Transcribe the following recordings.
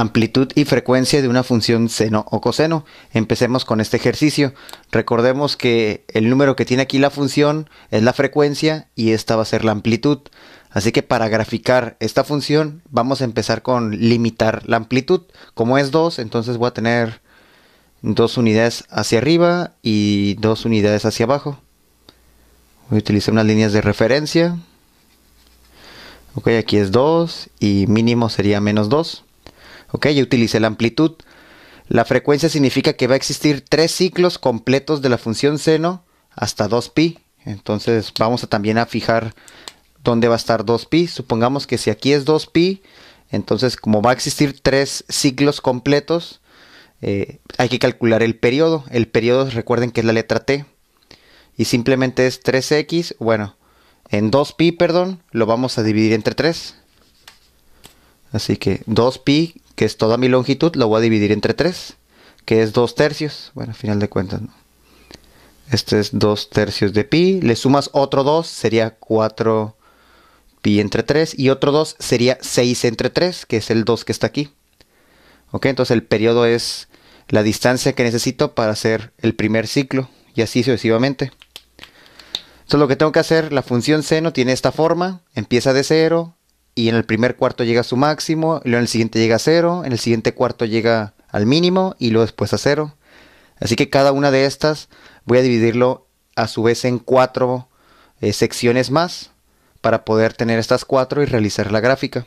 amplitud y frecuencia de una función seno o coseno. Empecemos con este ejercicio. Recordemos que el número que tiene aquí la función es la frecuencia y esta va a ser la amplitud. Así que para graficar esta función vamos a empezar con limitar la amplitud. Como es 2, entonces voy a tener dos unidades hacia arriba y dos unidades hacia abajo. Voy a utilizar unas líneas de referencia. Ok, aquí es 2 y mínimo sería menos 2. Ok, yo utilicé la amplitud. La frecuencia significa que va a existir tres ciclos completos de la función seno hasta 2pi. Entonces vamos a también a fijar dónde va a estar 2pi. Supongamos que si aquí es 2pi, entonces como va a existir tres ciclos completos, eh, hay que calcular el periodo. El periodo recuerden que es la letra t. Y simplemente es 3x, bueno, en 2pi, perdón, lo vamos a dividir entre 3. Así que 2pi que es toda mi longitud, la voy a dividir entre 3, que es 2 tercios. Bueno, a final de cuentas, Este es 2 tercios de pi. Le sumas otro 2, sería 4 pi entre 3. Y otro 2 sería 6 entre 3, que es el 2 que está aquí. ¿Ok? Entonces el periodo es la distancia que necesito para hacer el primer ciclo. Y así sucesivamente. Entonces lo que tengo que hacer, la función seno tiene esta forma. Empieza de 0, y en el primer cuarto llega a su máximo, luego en el siguiente llega a cero, en el siguiente cuarto llega al mínimo y luego después a cero. Así que cada una de estas voy a dividirlo a su vez en cuatro eh, secciones más para poder tener estas cuatro y realizar la gráfica.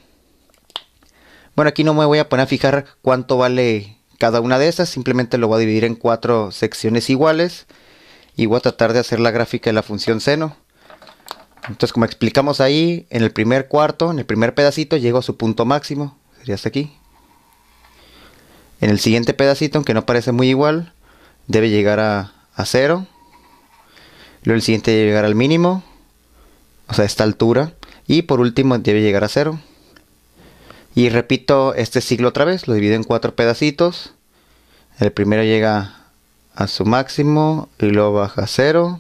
Bueno, aquí no me voy a poner a fijar cuánto vale cada una de estas, simplemente lo voy a dividir en cuatro secciones iguales y voy a tratar de hacer la gráfica de la función seno. Entonces, como explicamos ahí, en el primer cuarto, en el primer pedacito, llegó a su punto máximo, sería hasta aquí. En el siguiente pedacito, aunque no parece muy igual, debe llegar a, a cero. Luego el siguiente debe llegar al mínimo, o sea, esta altura. Y por último debe llegar a cero. Y repito este ciclo otra vez, lo divido en cuatro pedacitos. El primero llega a su máximo y luego baja a cero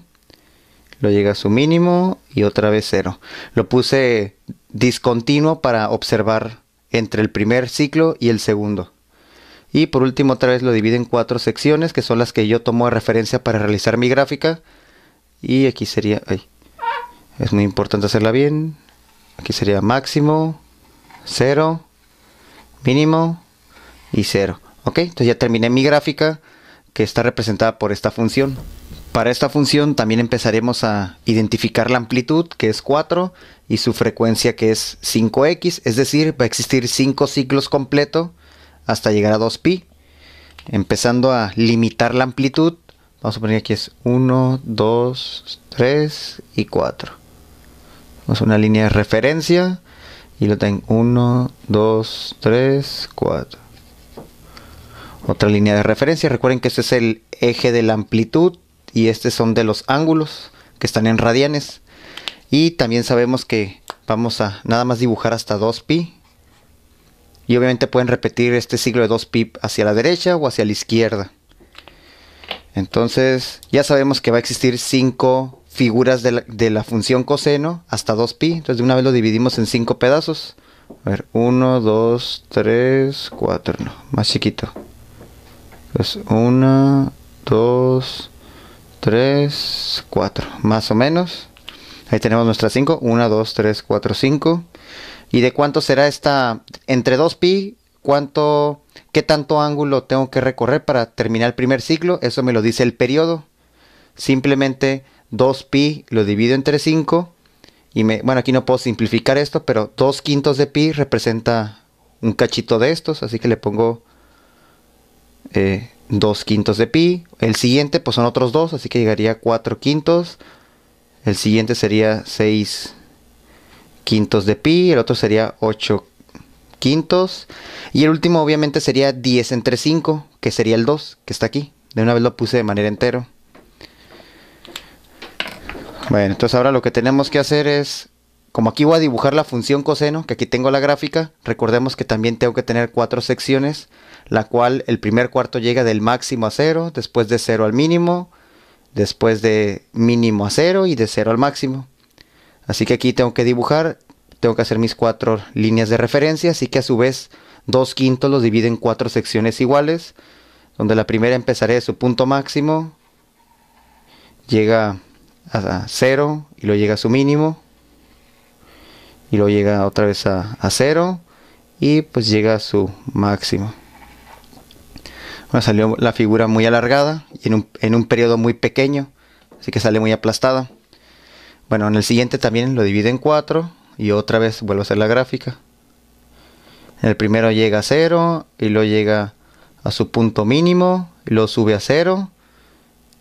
lo llega a su mínimo y otra vez cero. Lo puse discontinuo para observar entre el primer ciclo y el segundo. Y por último otra vez lo divido en cuatro secciones que son las que yo tomo de referencia para realizar mi gráfica. Y aquí sería... es muy importante hacerla bien. Aquí sería máximo, cero, mínimo y cero. Ok, entonces ya terminé mi gráfica que está representada por esta función. Para esta función también empezaremos a identificar la amplitud, que es 4, y su frecuencia, que es 5x, es decir, va a existir 5 ciclos completo hasta llegar a 2pi. Empezando a limitar la amplitud, vamos a poner aquí es 1, 2, 3 y 4. Vamos a una línea de referencia y lo tengo 1, 2, 3, 4. Otra línea de referencia, recuerden que este es el eje de la amplitud y estos son de los ángulos que están en radianes y también sabemos que vamos a nada más dibujar hasta 2pi y obviamente pueden repetir este siglo de 2pi hacia la derecha o hacia la izquierda entonces ya sabemos que va a existir 5 figuras de la, función coseno hasta 2pi entonces de una vez lo dividimos en 5 pedazos a ver, 1, 2, 3, 4, no, más chiquito. Entonces, 1, 2, 3, 4, más o menos. Ahí tenemos nuestra 5, 1, 2, 3, 4, 5. ¿Y de cuánto será esta, entre 2pi, cuánto, qué tanto ángulo tengo que recorrer para terminar el primer ciclo? Eso me lo dice el periodo. Simplemente 2pi lo divido entre 5. Y me, bueno, aquí no puedo simplificar esto, pero 2 quintos de pi representa un cachito de estos, así que le pongo eh, 2 quintos de pi. El siguiente pues son otros 2, así que llegaría a 4 quintos. El siguiente sería 6 quintos de pi, el otro sería 8 quintos. Y el último obviamente sería 10 entre 5, que sería el 2, que está aquí. De una vez lo puse de manera entero. Bueno, entonces ahora lo que tenemos que hacer es, como aquí voy a dibujar la función coseno, que aquí tengo la gráfica, recordemos que también tengo que tener cuatro secciones la cual el primer cuarto llega del máximo a cero, después de cero al mínimo, después de mínimo a cero y de cero al máximo. Así que aquí tengo que dibujar, tengo que hacer mis cuatro líneas de referencia, así que a su vez dos quintos los divide en cuatro secciones iguales, donde la primera empezaré de su punto máximo, llega a cero y lo llega a su mínimo, y luego llega otra vez a cero y pues llega a su máximo. Me salió la figura muy alargada y en un, periodo muy pequeño, así que sale muy aplastada. Bueno, en el siguiente también lo divide en cuatro y otra vez vuelvo a hacer la gráfica. En el primero llega a cero y luego llega a su punto mínimo, lo sube a cero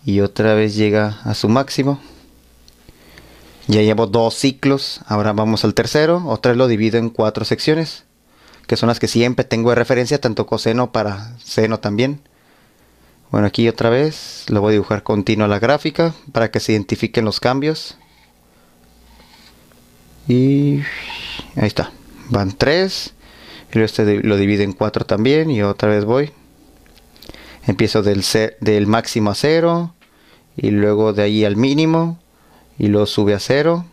y otra vez llega a su máximo. Ya llevo dos ciclos, ahora vamos al tercero, otra vez lo divido en cuatro secciones que son las que siempre tengo de referencia, tanto coseno para seno también. Bueno, aquí otra vez lo voy a dibujar continua la gráfica para que se identifiquen los cambios. Y ahí está, van 3. Y este lo divide en 4 también y otra vez voy. Empiezo del, del máximo a cero y luego de ahí al mínimo y lo sube a 0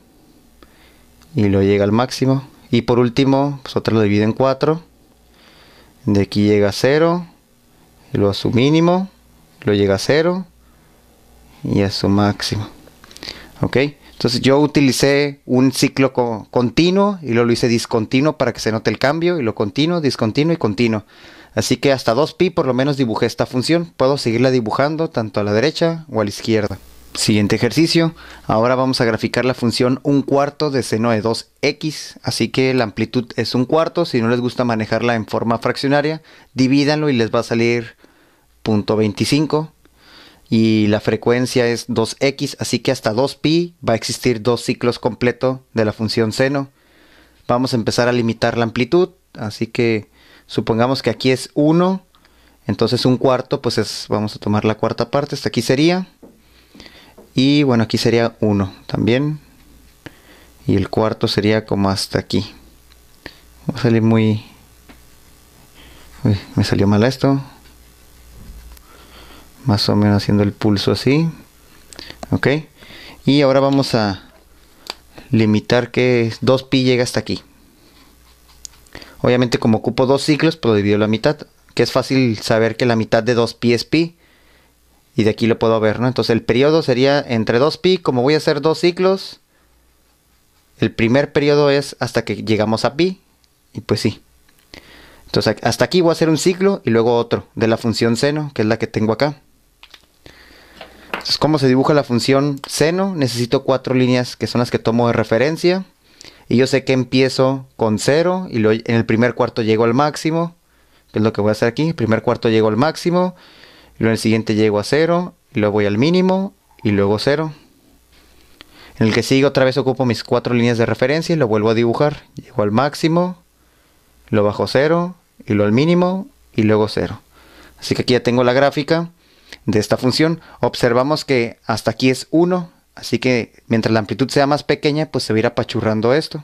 y lo llega al máximo y por último, pues otra lo divide en 4. De aquí llega a 0. Y luego a su mínimo. Lo llega a 0. Y a su máximo. ¿Ok? Entonces yo utilicé un ciclo continuo y luego lo hice discontinuo para que se note el cambio. Y lo continuo, discontinuo y continuo. Así que hasta 2pi por lo menos dibujé esta función. Puedo seguirla dibujando tanto a la derecha o a la izquierda. Siguiente ejercicio. Ahora vamos a graficar la función un cuarto de seno de 2x. Así que la amplitud es un cuarto. Si no les gusta manejarla en forma fraccionaria, divídanlo y les va a salir 0.25. Y la frecuencia es 2x, así que hasta 2pi va a existir dos ciclos completos de la función seno. Vamos a empezar a limitar la amplitud. Así que supongamos que aquí es 1. Entonces un cuarto, pues es, vamos a tomar la cuarta parte. Hasta aquí sería y bueno, aquí sería 1 también. Y el cuarto sería como hasta aquí. Va a salir muy... me salió mal esto. Más o menos haciendo el pulso así. Ok. Y ahora vamos a limitar que 2pi llega hasta aquí. Obviamente como ocupo dos ciclos, pero divido la mitad. Que es fácil saber que la mitad de 2pi es pi y de aquí lo puedo ver, ¿no? Entonces el periodo sería entre 2pi, como voy a hacer dos ciclos, el primer periodo es hasta que llegamos a pi, y pues sí. Entonces hasta aquí voy a hacer un ciclo y luego otro de la función seno, que es la que tengo acá. Entonces, ¿cómo se dibuja la función seno? Necesito cuatro líneas que son las que tomo de referencia. Y yo sé que empiezo con 0 y en el primer cuarto llego al máximo, que es lo que voy a hacer aquí. El primer cuarto llego al máximo, luego en el siguiente llego a 0, luego voy al mínimo y luego 0. En el que sigue otra vez ocupo mis cuatro líneas de referencia y lo vuelvo a dibujar. Llego al máximo, lo bajo 0 y lo al mínimo y luego 0. Así que aquí ya tengo la gráfica de esta función. Observamos que hasta aquí es 1, así que mientras la amplitud sea más pequeña, pues se va a ir apachurrando esto.